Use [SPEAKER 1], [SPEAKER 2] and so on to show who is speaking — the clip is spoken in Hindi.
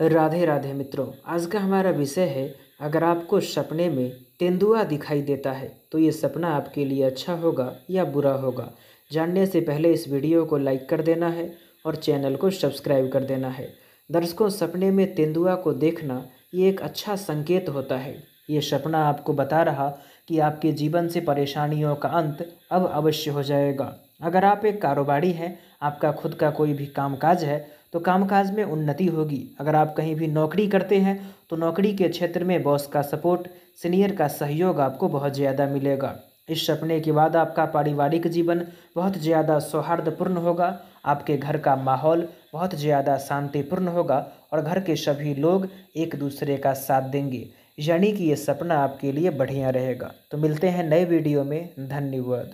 [SPEAKER 1] राधे राधे मित्रों आज का हमारा विषय है अगर आपको सपने में तेंदुआ दिखाई देता है तो ये सपना आपके लिए अच्छा होगा या बुरा होगा जानने से पहले इस वीडियो को लाइक कर देना है और चैनल को सब्सक्राइब कर देना है दर्शकों सपने में तेंदुआ को देखना ये एक अच्छा संकेत होता है ये सपना आपको बता रहा कि आपके जीवन से परेशानियों का अंत अब अवश्य हो जाएगा अगर आप एक कारोबारी हैं आपका खुद का कोई भी कामकाज है तो कामकाज में उन्नति होगी अगर आप कहीं भी नौकरी करते हैं तो नौकरी के क्षेत्र में बॉस का सपोर्ट सीनियर का सहयोग आपको बहुत ज़्यादा मिलेगा इस सपने के बाद आपका पारिवारिक जीवन बहुत ज़्यादा सौहार्दपूर्ण होगा आपके घर का माहौल बहुत ज़्यादा शांतिपूर्ण होगा और घर के सभी लोग एक दूसरे का साथ देंगे यानी कि ये सपना आपके लिए बढ़िया रहेगा तो मिलते हैं नए वीडियो में धन्यवाद